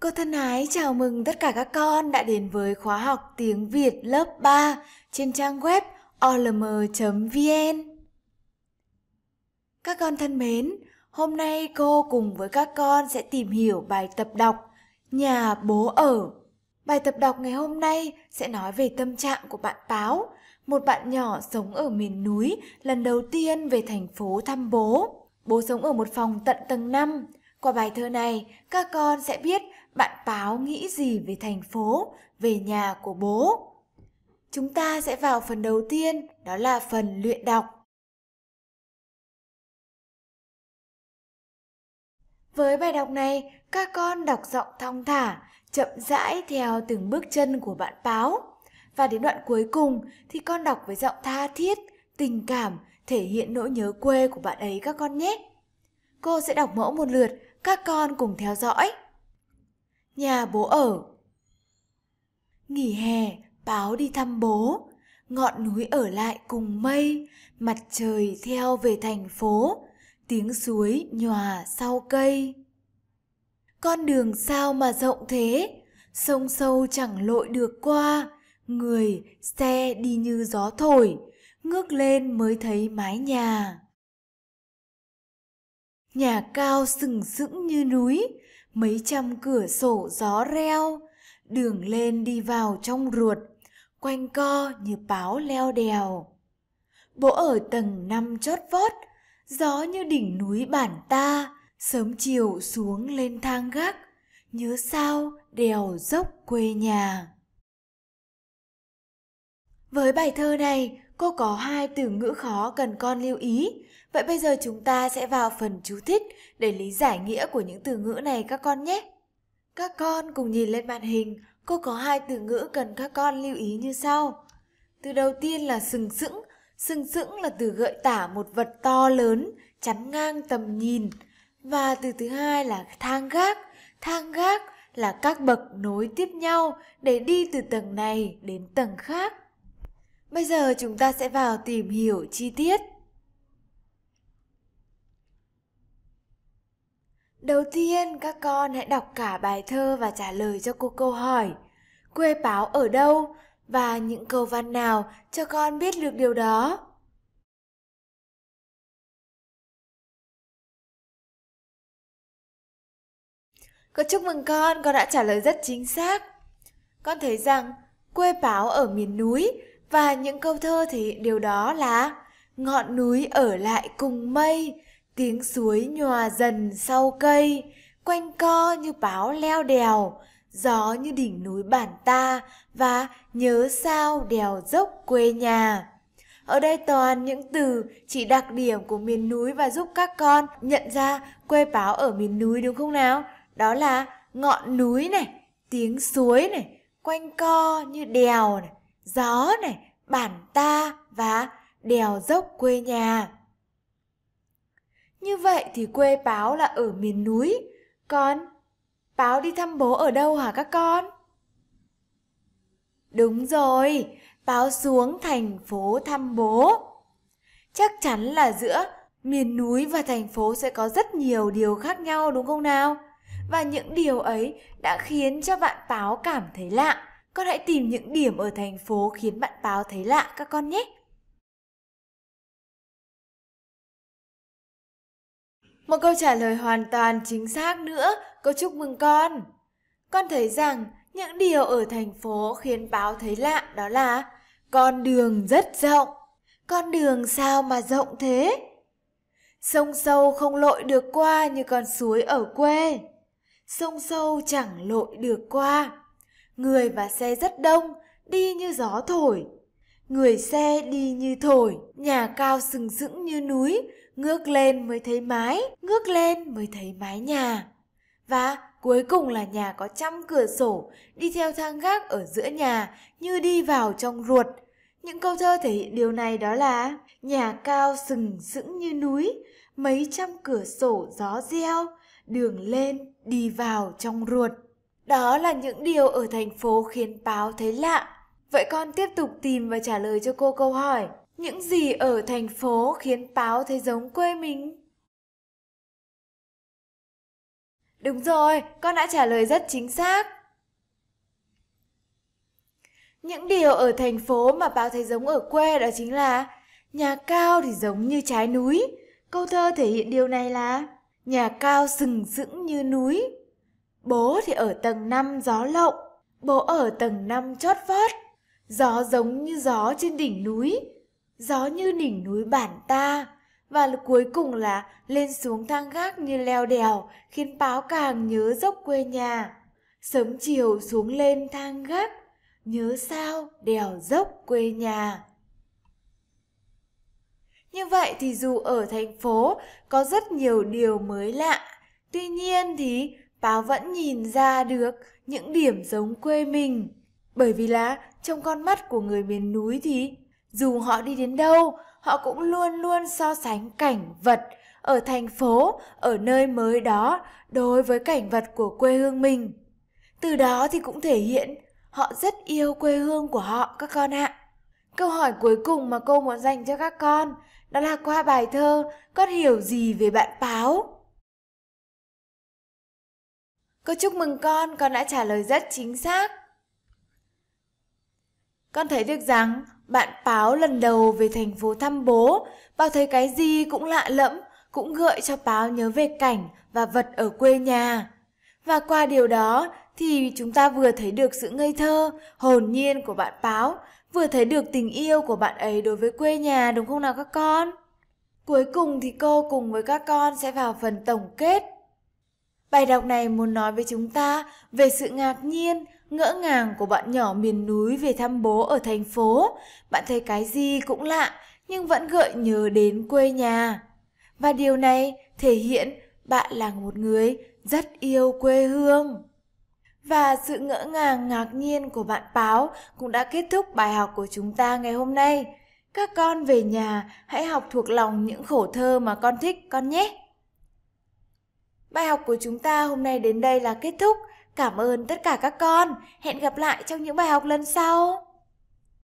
Cô thân ái chào mừng tất cả các con đã đến với khóa học tiếng Việt lớp 3 trên trang web olm.vn. Các con thân mến, hôm nay cô cùng với các con sẽ tìm hiểu bài tập đọc Nhà bố ở. Bài tập đọc ngày hôm nay sẽ nói về tâm trạng của bạn Báo, một bạn nhỏ sống ở miền núi lần đầu tiên về thành phố thăm bố. Bố sống ở một phòng tận tầng 5, qua bài thơ này, các con sẽ biết bạn Báo nghĩ gì về thành phố, về nhà của bố. Chúng ta sẽ vào phần đầu tiên, đó là phần luyện đọc. Với bài đọc này, các con đọc giọng thong thả, chậm rãi theo từng bước chân của bạn Báo. Và đến đoạn cuối cùng thì con đọc với giọng tha thiết, tình cảm, thể hiện nỗi nhớ quê của bạn ấy các con nhé. Cô sẽ đọc mẫu một lượt các con cùng theo dõi. Nhà bố ở. Nghỉ hè, báo đi thăm bố. Ngọn núi ở lại cùng mây, mặt trời theo về thành phố, tiếng suối nhòa sau cây. Con đường sao mà rộng thế, sông sâu chẳng lội được qua, người, xe đi như gió thổi, ngước lên mới thấy mái nhà. Nhà cao sừng sững như núi, mấy trăm cửa sổ gió reo, đường lên đi vào trong ruột, quanh co như báo leo đèo. Bố ở tầng năm chót vót, gió như đỉnh núi bản ta, sớm chiều xuống lên thang gác, nhớ sao đèo dốc quê nhà. Với bài thơ này, Cô có hai từ ngữ khó cần con lưu ý. Vậy bây giờ chúng ta sẽ vào phần chú thích để lý giải nghĩa của những từ ngữ này các con nhé. Các con cùng nhìn lên màn hình, cô có hai từ ngữ cần các con lưu ý như sau. Từ đầu tiên là sừng sững. Sừng sững là từ gợi tả một vật to lớn, chắn ngang tầm nhìn. Và từ thứ hai là thang gác. Thang gác là các bậc nối tiếp nhau để đi từ tầng này đến tầng khác. Bây giờ chúng ta sẽ vào tìm hiểu chi tiết. Đầu tiên, các con hãy đọc cả bài thơ và trả lời cho cô câu hỏi Quê báo ở đâu? Và những câu văn nào cho con biết được điều đó? Cô chúc mừng con, con đã trả lời rất chính xác. Con thấy rằng quê báo ở miền núi và những câu thơ thì điều đó là ngọn núi ở lại cùng mây tiếng suối nhòa dần sau cây quanh co như báo leo đèo gió như đỉnh núi bản ta và nhớ sao đèo dốc quê nhà ở đây toàn những từ chỉ đặc điểm của miền núi và giúp các con nhận ra quê báo ở miền núi đúng không nào đó là ngọn núi này tiếng suối này quanh co như đèo này gió này, bản ta và đèo dốc quê nhà. Như vậy thì quê Báo là ở miền núi, còn Báo đi thăm bố ở đâu hả các con? Đúng rồi, Báo xuống thành phố thăm bố. Chắc chắn là giữa miền núi và thành phố sẽ có rất nhiều điều khác nhau đúng không nào? Và những điều ấy đã khiến cho bạn Báo cảm thấy lạ con hãy tìm những điểm ở thành phố khiến bạn báo thấy lạ các con nhé. Một câu trả lời hoàn toàn chính xác nữa, cô chúc mừng con. Con thấy rằng những điều ở thành phố khiến báo thấy lạ đó là con đường rất rộng. Con đường sao mà rộng thế? Sông sâu không lội được qua như con suối ở quê. Sông sâu chẳng lội được qua. Người và xe rất đông, đi như gió thổi. Người xe đi như thổi, nhà cao sừng sững như núi, ngước lên mới thấy mái, ngước lên mới thấy mái nhà. Và cuối cùng là nhà có trăm cửa sổ, đi theo thang gác ở giữa nhà như đi vào trong ruột. Những câu thơ thể hiện điều này đó là Nhà cao sừng sững như núi, mấy trăm cửa sổ gió reo, đường lên đi vào trong ruột. Đó là những điều ở thành phố khiến báo thấy lạ. Vậy con tiếp tục tìm và trả lời cho cô câu hỏi. Những gì ở thành phố khiến báo thấy giống quê mình? Đúng rồi, con đã trả lời rất chính xác. Những điều ở thành phố mà báo thấy giống ở quê đó chính là Nhà cao thì giống như trái núi. Câu thơ thể hiện điều này là Nhà cao sừng sững như núi, Bố thì ở tầng 5 gió lộng, bố ở tầng 5 chót vót. Gió giống như gió trên đỉnh núi, gió như đỉnh núi bản ta. Và cuối cùng là lên xuống thang gác như leo đèo, khiến báo càng nhớ dốc quê nhà. Sớm chiều xuống lên thang gác, nhớ sao đèo dốc quê nhà. Như vậy thì dù ở thành phố có rất nhiều điều mới lạ, tuy nhiên thì Táo vẫn nhìn ra được những điểm giống quê mình. Bởi vì là trong con mắt của người miền núi thì dù họ đi đến đâu, họ cũng luôn luôn so sánh cảnh vật ở thành phố, ở nơi mới đó đối với cảnh vật của quê hương mình. Từ đó thì cũng thể hiện họ rất yêu quê hương của họ các con ạ. Câu hỏi cuối cùng mà cô muốn dành cho các con đó là qua bài thơ con hiểu gì về bạn Báo? Cô chúc mừng con, con đã trả lời rất chính xác. Con thấy được rằng bạn Páo lần đầu về thành phố thăm bố, bao thấy cái gì cũng lạ lẫm, cũng gợi cho Páo nhớ về cảnh và vật ở quê nhà. Và qua điều đó thì chúng ta vừa thấy được sự ngây thơ, hồn nhiên của bạn Páo, vừa thấy được tình yêu của bạn ấy đối với quê nhà đúng không nào các con? Cuối cùng thì cô cùng với các con sẽ vào phần tổng kết Bài đọc này muốn nói với chúng ta về sự ngạc nhiên, ngỡ ngàng của bạn nhỏ miền núi về thăm bố ở thành phố. Bạn thấy cái gì cũng lạ nhưng vẫn gợi nhớ đến quê nhà. Và điều này thể hiện bạn là một người rất yêu quê hương. Và sự ngỡ ngàng ngạc nhiên của bạn Báo cũng đã kết thúc bài học của chúng ta ngày hôm nay. Các con về nhà hãy học thuộc lòng những khổ thơ mà con thích con nhé. Bài học của chúng ta hôm nay đến đây là kết thúc. Cảm ơn tất cả các con. Hẹn gặp lại trong những bài học lần sau.